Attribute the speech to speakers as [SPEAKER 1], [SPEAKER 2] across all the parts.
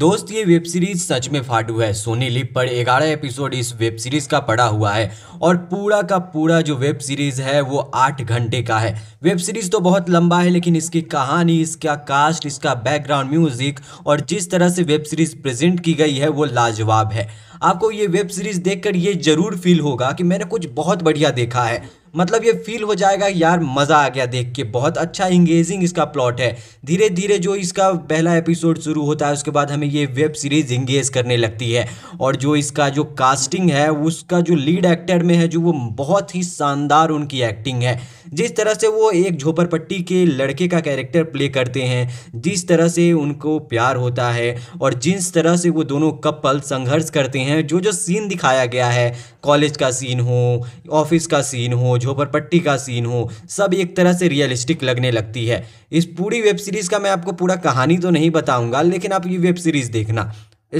[SPEAKER 1] दोस्त ये web series सच में फाटू है सोनी लिप पर ग्यारह एपिसोड इस वेब सीरीज का पड़ा हुआ है और पूरा का पूरा जो वेब सीरीज है वो आठ घंटे का है वेब सीरीज तो बहुत लंबा है लेकिन इसकी कहानी इसका कास्ट इसका बैकग्राउंड म्यूजिक और जिस तरह से वेब सीरीज प्रेजेंट की गई है वो लाजवाब है आपको ये वेब सीरीज देखकर ये जरूर फील होगा कि मैंने कुछ बहुत बढ़िया देखा है मतलब ये फील हो जाएगा यार मज़ा आ गया देख के बहुत अच्छा इंगेजिंग इसका प्लॉट है धीरे धीरे जो इसका पहला एपिसोड शुरू होता है उसके बाद हमें ये वेब सीरीज़ इंगेज करने लगती है और जो इसका जो कास्टिंग है उसका जो लीड एक्टर में है जो वो बहुत ही शानदार उनकी एक्टिंग है जिस तरह से वो एक झोपड़पट्टी के लड़के का कैरेक्टर प्ले करते हैं जिस तरह से उनको प्यार होता है और जिस तरह से वो दोनों कपल संघर्ष करते हैं जो जो सीन दिखाया गया है कॉलेज का सीन हो ऑफिस का सीन हो झोपड़पट्टी का सीन हो सब एक तरह से रियलिस्टिक लगने लगती है इस पूरी वेब सीरीज़ का मैं आपको पूरा कहानी तो नहीं बताऊँगा लेकिन आप ये वेब सीरीज़ देखना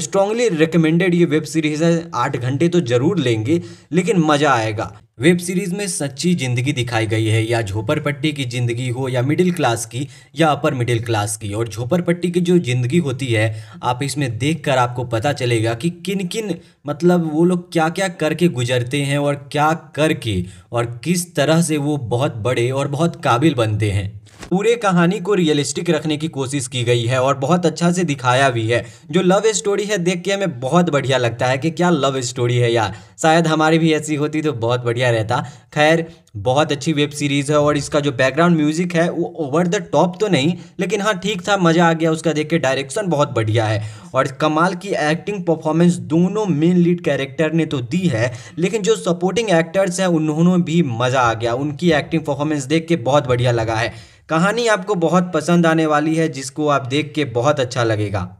[SPEAKER 1] स्ट्रांगली रिकमेंडेड ये वेब सीरीज़ है आठ घंटे तो ज़रूर लेंगे लेकिन मज़ा आएगा वेब सीरीज में सच्ची जिंदगी दिखाई गई है या झोपड़पट्टी की जिंदगी हो या मिडिल क्लास की या अपर मिडिल क्लास की और झोपड़पट्टी की जो जिंदगी होती है आप इसमें देखकर आपको पता चलेगा कि किन किन मतलब वो लोग क्या क्या करके गुजरते हैं और क्या करके और किस तरह से वो बहुत बड़े और बहुत काबिल बनते हैं पूरे कहानी को रियलिस्टिक रखने की कोशिश की गई है और बहुत अच्छा से दिखाया भी है जो लव स्टोरी है देख के हमें बहुत बढ़िया लगता है कि क्या लव स्टोरी है यार शायद हमारी भी ऐसी होती तो बहुत बढ़िया बढ़िया रहता खैर बहुत अच्छी वेब सीरीज़ है और इसका जो बैकग्राउंड म्यूज़िक है वो ओवर द टॉप तो नहीं लेकिन हाँ ठीक था मज़ा आ गया उसका देख के डायरेक्शन बहुत बढ़िया है और कमाल की एक्टिंग परफॉर्मेंस दोनों मेन लीड कैरेक्टर ने तो दी है लेकिन जो सपोर्टिंग एक्टर्स हैं उन्होंने भी मज़ा आ गया उनकी एक्टिंग परफॉर्मेंस देख के बहुत बढ़िया लगा है कहानी आपको बहुत पसंद आने वाली है जिसको आप देख के बहुत अच्छा लगेगा